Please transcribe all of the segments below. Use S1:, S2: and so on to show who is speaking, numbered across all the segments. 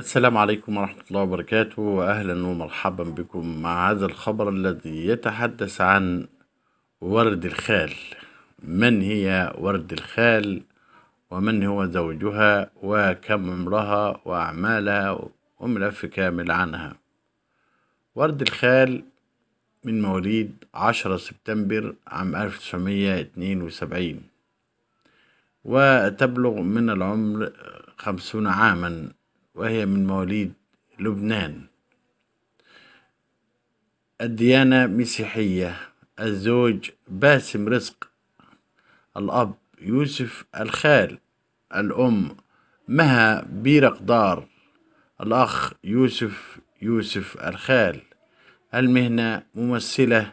S1: السلام عليكم ورحمة الله وبركاته وأهلا ومرحبا بكم مع هذا الخبر الذي يتحدث عن ورد الخال من هي ورد الخال ومن هو زوجها وكم عمرها وأعمالها وملف كامل عنها ورد الخال من مواليد عشرة سبتمبر عام ألف وسبعين وتبلغ من العمر خمسون عاما وهي من مواليد لبنان الديانة مسيحية الزوج باسم رزق الأب يوسف الخال الأم مها بيرقدار الأخ يوسف يوسف الخال المهنة ممثلة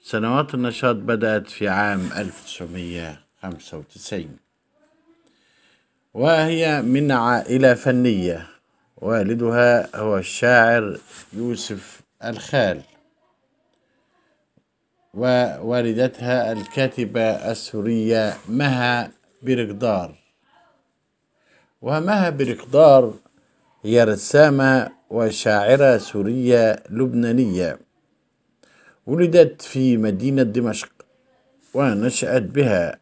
S1: سنوات النشاط بدأت في عام 1995 وهي من عائلة فنية والدها هو الشاعر يوسف الخال ووالدتها الكاتبة السورية مها برقدار ومها برقدار هي رسامة وشاعرة سورية لبنانية ولدت في مدينة دمشق ونشأت بها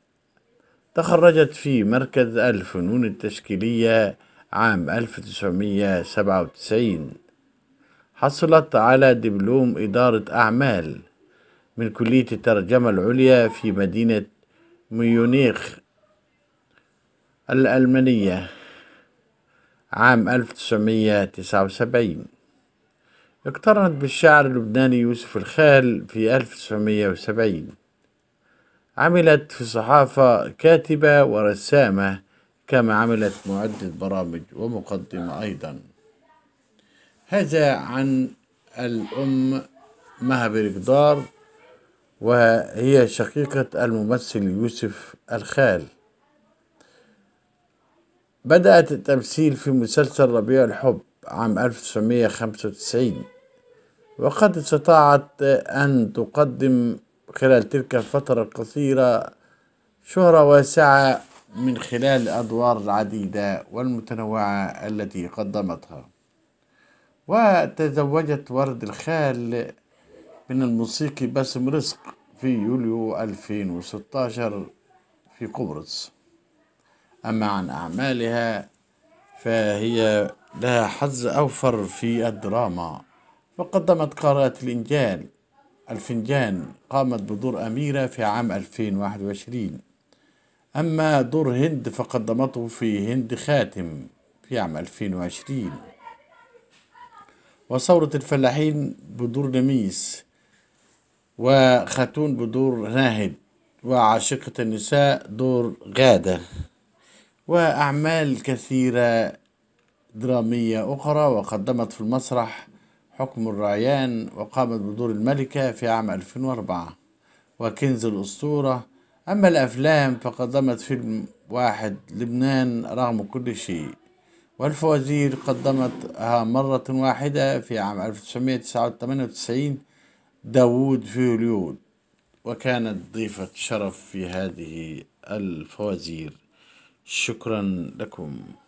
S1: تخرجت في مركز الفنون التشكيلية عام 1997 حصلت على دبلوم إدارة أعمال من كلية الترجمة العليا في مدينة ميونيخ الألمانية عام 1979 اقترنت بالشاعر اللبناني يوسف الخال في 1970 عملت في الصحافة كاتبة ورسامة كما عملت معدة برامج ومقدمة أيضا هذا عن الأم مها جدار وهي شقيقة الممثل يوسف الخال بدأت التمثيل في مسلسل ربيع الحب عام 1995 وقد استطاعت أن تقدم خلال تلك الفترة القصيرة شهرة واسعة من خلال الأدوار العديدة والمتنوعة التي قدمتها وتزوجت ورد الخال من الموسيقي باسم رزق في يوليو 2016 في قبرص أما عن أعمالها فهي لها حظ أوفر في الدراما وقدمت قارئة الإنجال الفنجان قامت بدور أميرة في عام 2021 أما دور هند فقدمته في هند خاتم في عام 2020 وثورة الفلاحين بدور نميس وخاتون بدور ناهد وعاشقة النساء دور غادة وأعمال كثيرة درامية أخرى وقدمت في المسرح حكم الرعيان وقامت بدور الملكة في عام 2004 وكنز الأسطورة أما الأفلام فقدمت فيلم واحد لبنان رغم كل شيء والفوازير قدمتها مرة واحدة في عام 1998 داوود في هوليود وكانت ضيفة شرف في هذه الفوازير شكرا لكم